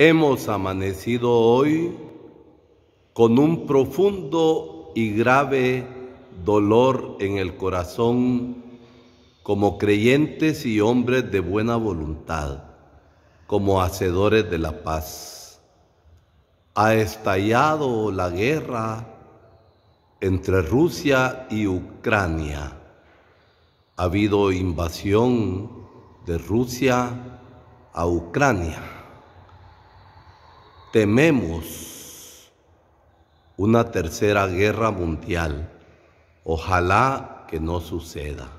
Hemos amanecido hoy con un profundo y grave dolor en el corazón como creyentes y hombres de buena voluntad, como hacedores de la paz. Ha estallado la guerra entre Rusia y Ucrania. Ha habido invasión de Rusia a Ucrania tememos una tercera guerra mundial. Ojalá que no suceda.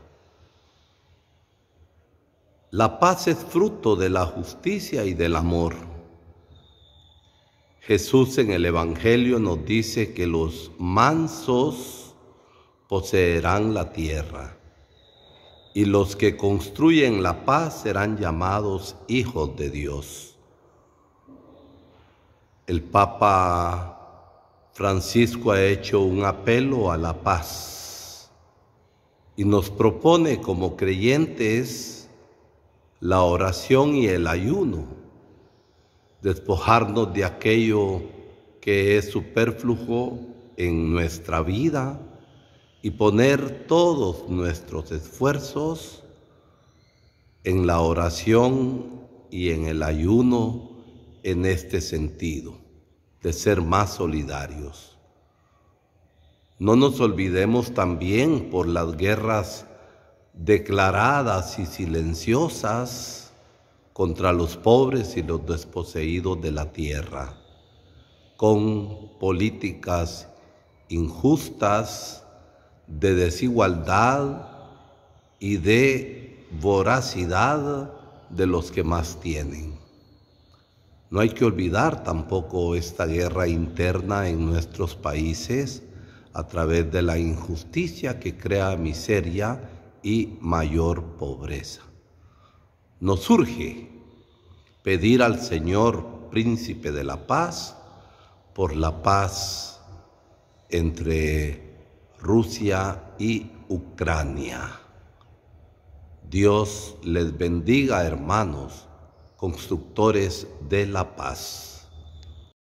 La paz es fruto de la justicia y del amor. Jesús en el Evangelio nos dice que los mansos poseerán la tierra y los que construyen la paz serán llamados hijos de Dios el Papa Francisco ha hecho un apelo a la paz y nos propone como creyentes la oración y el ayuno, despojarnos de aquello que es superfluo en nuestra vida y poner todos nuestros esfuerzos en la oración y en el ayuno en este sentido, de ser más solidarios. No nos olvidemos también por las guerras declaradas y silenciosas contra los pobres y los desposeídos de la tierra, con políticas injustas de desigualdad y de voracidad de los que más tienen. No hay que olvidar tampoco esta guerra interna en nuestros países a través de la injusticia que crea miseria y mayor pobreza. Nos surge pedir al Señor, príncipe de la paz, por la paz entre Rusia y Ucrania. Dios les bendiga, hermanos constructores de la paz.